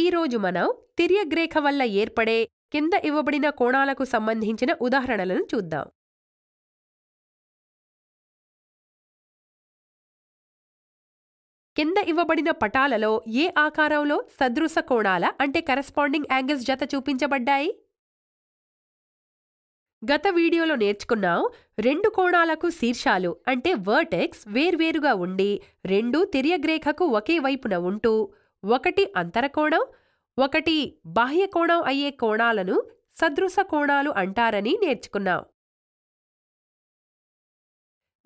ఈరోజు మనం తిర్యగ్రేఖ వల్ల ఏర్పడే కింద ఇవ్వబడిన కోణాలకు సంబంధించిన ఉదాహరణలను చూద్దాం కింద ఇవ్వబడిన పటాలలో ఏ ఆకారంలో సదృశ కోణాల అంటే కరస్పాండింగ్ యాంగిల్స్ జత చూపించబడ్డాయి గత వీడియోలో నేర్చుకున్నాం రెండు కోణాలకు శీర్షాలు అంటే వర్టెక్స్ వేర్వేరుగా ఉండి రెండూ తిర్యగ్రేఖకు ఒకే వైపున ఉంటూ ఒకటి అంతరకోణం ఒకటి బాహ్యకోణం అయ్యే కోణాలను సదృశ కోణాలు అంటారని నేర్చుకున్నాం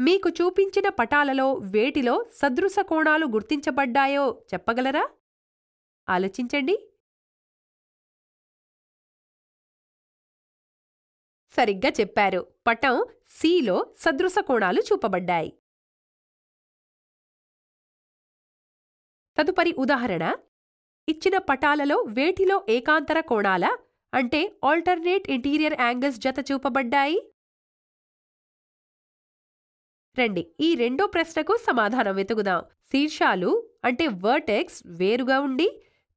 మీకు చూపించిన పటాలలో వేటిలో సదృశ కోణాలు గుర్తించబడ్డాయో చెప్పగలరా ఆలోచించండి సరిగ్గా చెప్పారు పటం సిలో సదృశ కోణాలు చూపబడ్డాయి తదుపరి ఉదాహరణ ఇచ్చిన పటాలలో వేటిలో ఏకాంతర కోణాల అంటే ఆల్టర్నేట్ ఇంటీరియర్ యాంగిల్స్ జత చూపబడ్డాయి రండి ఈ రెండో ప్రశ్నకు సమాధానం వెతుకుదాం శీర్షాలు అంటే వర్టెక్స్ వేరుగా ఉండి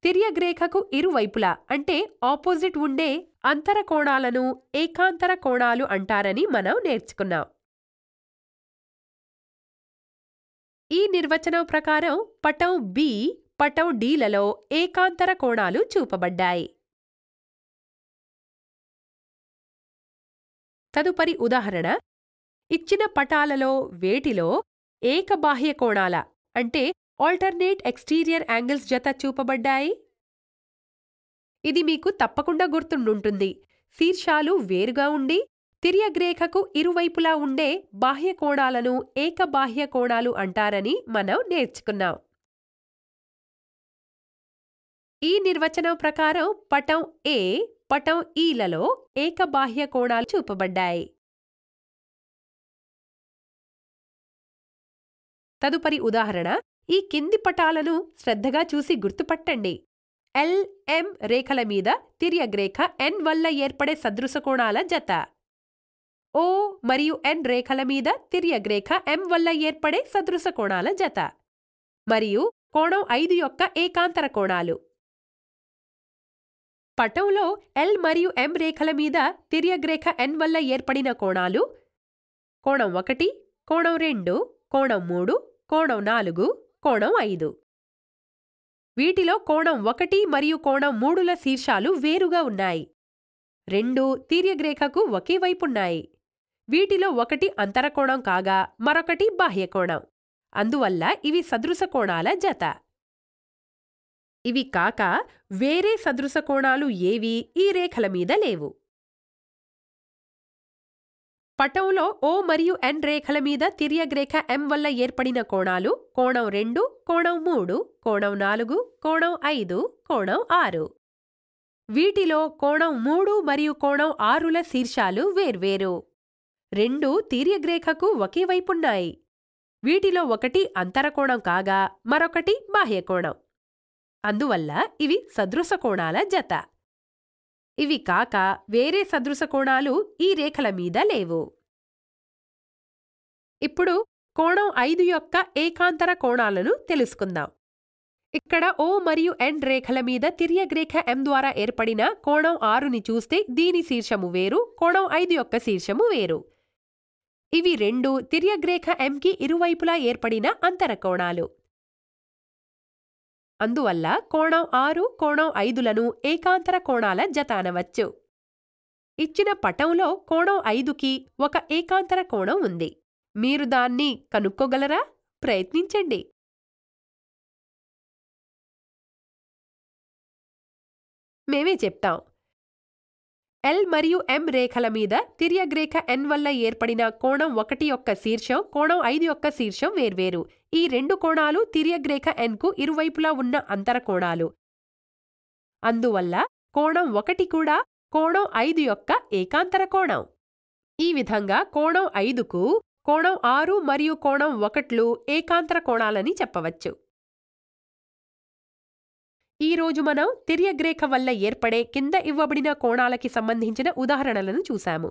తిర్యగ్రేఖకు ఇరువైపులా అంటే ఆపోజిట్ ఉండే అంతర కోణాలను ఏకాంతర కోణాలు అంటారని మనం నేర్చుకున్నాం ఈ నిర్వచనం ప్రకారం పటం బి పటం డీలలో ఏకాంతర కోణాలు చూపబడ్డాయి తదుపరి ఉదాహరణ ఇచ్చిన పటాలలో వేటిలో ఏకబాహ్య కోణాల అంటే ఆల్టర్నేట్ ఎక్స్టీరియర్ యాంగిల్స్ జత చూపబడ్డాయి ఇది మీకు తప్పకుండా గుర్తుండుంటుంది శీర్షాలు వేరుగా ఉండి తిర్యగ్రేఖకు ఇరువైపులా ఉండే బాహ్య కోణాలను ఏకబాహ్య కోణాలు అంటారని మనం నేర్చుకున్నాం ఈ నిర్వచనం ప్రకారం పటం ఏ పటం ఈలలో e ఏకబాహ్య కోణాలు చూపబడ్డాయి తదుపరి ఉదాహరణ ఈ కింది పటాలను శ్రద్ధగా చూసి గుర్తుపట్టండి ఎల్ఎం రేఖల మీద తిర్యగ్రేఖ ఎన్ వల్ల ఏర్పడే సదృశ కోణాల జత ఓ మరియు ఎన్ రేఖల మీద తిర్యగ్రేఖ ఎం వల్ల ఏర్పడే సదృశ కోణాల జత మరియు కోణం ఐదు యొక్క ఏకాంతర కోణాలు పటంలో ఎల్ మరియు ఎం రేఖల మీద తిర్యగ్రేఖ ఎన్ వల్ల ఏర్పడిన కోణాలు కోణం ఒకటి కోణం రెండు కోణం మూడు కోణం నాలుగు కోణం ఐదు వీటిలో కోణం ఒకటి మరియు కోణం మూడుల శీర్షాలు వేరుగా ఉన్నాయి రెండు తీర్యగ్రేఖకు ఒకే వైపున్నాయి వీటిలో ఒకటి అంతరకోణం కాగా మరొకటి బాహ్యకోణం అందువల్ల ఇవి సదృశకోణాల జత ఇవి కాక వేరే సదృశకోణాలు ఏవీ ఏవి ఈ రేఖల మీద లేవు పటంలో ఓ మరియు ఎన్ రేఖల మీద తిర్యగ్రేఖ ఎం వల్ల ఏర్పడిన కోణాలు కోణం రెండు కోణం మూడు కోణం నాలుగు కోణం ఐదు కోణం ఆరు వీటిలో కోణం మూడు మరియు కోణం ఆరుల శీర్షాలు వేర్వేరు రెండూ తీర్యగ్రేఖకు ఒకే వైపున్నాయి వీటిలో ఒకటి అంతరకోణం కాగా మరొకటి బాహ్యకోణం అందువల్ల ఇవి సదృశకోణాల జత ఇవి కాక వేరే సదృశకోణాలు ఈ రేఖల మీద లేవు ఇప్పుడు కోణం ఐదు యొక్క ఏకాంతర కోణాలను తెలుసుకుందాం ఇక్కడ ఓ మరియు ఎన్ రేఖల మీద తిర్యగ్రేఖ ఎం ద్వారా ఏర్పడిన కోణం ఆరుని చూస్తే దీని శీర్షము వేరు కోణం ఐదు యొక్క శీర్షము వేరు ఇవి రెండు తిర్యగ్రేఖ ఎంకి ఇరువైపులా ఏర్పడిన అంతరకోణాలు అందువల్ల కోణం ఆరు కోణం ఐదులను ఏకాంతర కోణాల జతానవచ్చు ఇచ్చిన పటంలో కోణం ఐదుకి ఒక ఏకాంతర కోణం ఉంది మీరు దాన్ని కనుక్కోగలరా ప్రయత్నించండి మేమే చెప్తాం ఎల్ మరియు ఎం రేఖల మీద తిర్యగ్రేఖ ఎన్ వల్ల ఏర్పడిన కోణం ఒకటి యొక్క శీర్షం కోణం ఐదు యొక్క శీర్షం వేర్వేరు ఈ రెండు కోణాలు తిర్యగ్రేఖ ఎన్కు ఇరువైపులా ఉన్న అంతర కోణాలు అందువల్ల కోణం ఒకటి కూడా కోణం ఐదు యొక్క ఏకాంతర కోణం ఈ విధంగా కోణం ఐదుకు కోణం ఆరు మరియు కోణం ఒకట్లు ఏకాంతర కోణాలని చెప్పవచ్చు ఈ రోజు మనం తిర్యగ్రేఖ వల్ల ఏర్పడే కింద ఇవ్వబడిన కోణాలకి సంబంధించిన ఉదాహరణలను చూశాము